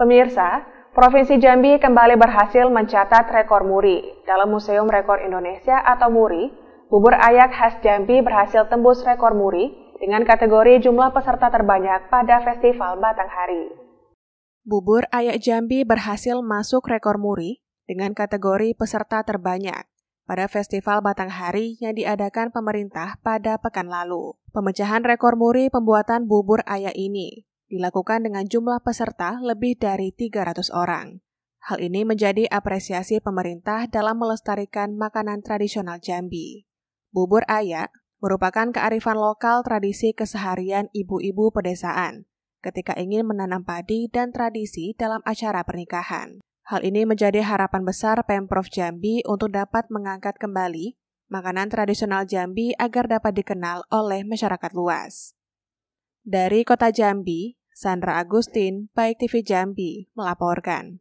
Pemirsa, Provinsi Jambi kembali berhasil mencatat rekor muri. Dalam Museum Rekor Indonesia atau MURI, bubur ayak khas Jambi berhasil tembus rekor muri dengan kategori jumlah peserta terbanyak pada Festival Batang Hari. Bubur ayak Jambi berhasil masuk rekor muri dengan kategori peserta terbanyak pada Festival Batang Hari yang diadakan pemerintah pada pekan lalu. Pemecahan rekor muri pembuatan bubur ayak ini dilakukan dengan jumlah peserta lebih dari 300 orang. Hal ini menjadi apresiasi pemerintah dalam melestarikan makanan tradisional Jambi. Bubur ayak merupakan kearifan lokal tradisi keseharian ibu-ibu pedesaan ketika ingin menanam padi dan tradisi dalam acara pernikahan. Hal ini menjadi harapan besar Pemprov Jambi untuk dapat mengangkat kembali makanan tradisional Jambi agar dapat dikenal oleh masyarakat luas. Dari kota Jambi, Sandra Agustin, Baik TV Jambi, melaporkan.